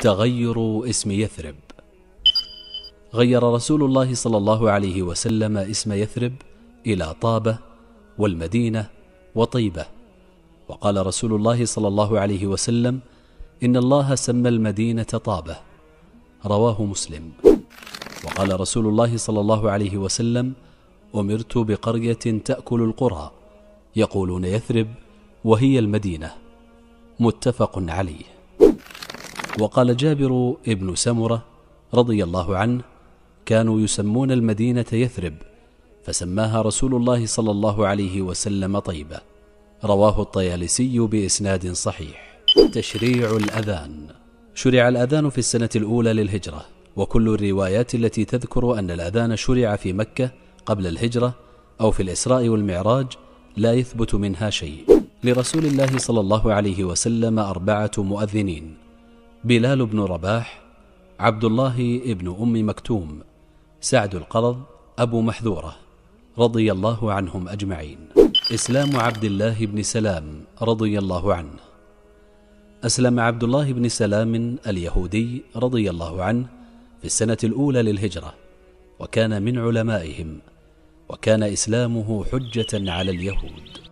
تغير اسم يثرب غير رسول الله صلى الله عليه وسلم اسم يثرب إلى طابة والمدينة وطيبة وقال رسول الله صلى الله عليه وسلم إن الله سمى المدينة طابة رواه مسلم وقال رسول الله صلى الله عليه وسلم أمرت بقرية تأكل القرى يقولون يثرب وهي المدينة متفق عليه وقال جابر بن سمرة رضي الله عنه كانوا يسمون المدينة يثرب فسماها رسول الله صلى الله عليه وسلم طيبة رواه الطيالسي بإسناد صحيح تشريع الأذان شرع الأذان في السنة الأولى للهجرة وكل الروايات التي تذكر أن الأذان شرع في مكة قبل الهجرة أو في الإسراء والمعراج لا يثبت منها شيء لرسول الله صلى الله عليه وسلم أربعة مؤذنين بلال بن رباح عبد الله ابن أم مكتوم سعد القرض أبو محذورة رضي الله عنهم أجمعين إسلام عبد الله بن سلام رضي الله عنه أسلم عبد الله بن سلام اليهودي رضي الله عنه في السنة الأولى للهجرة وكان من علمائهم وكان إسلامه حجة على اليهود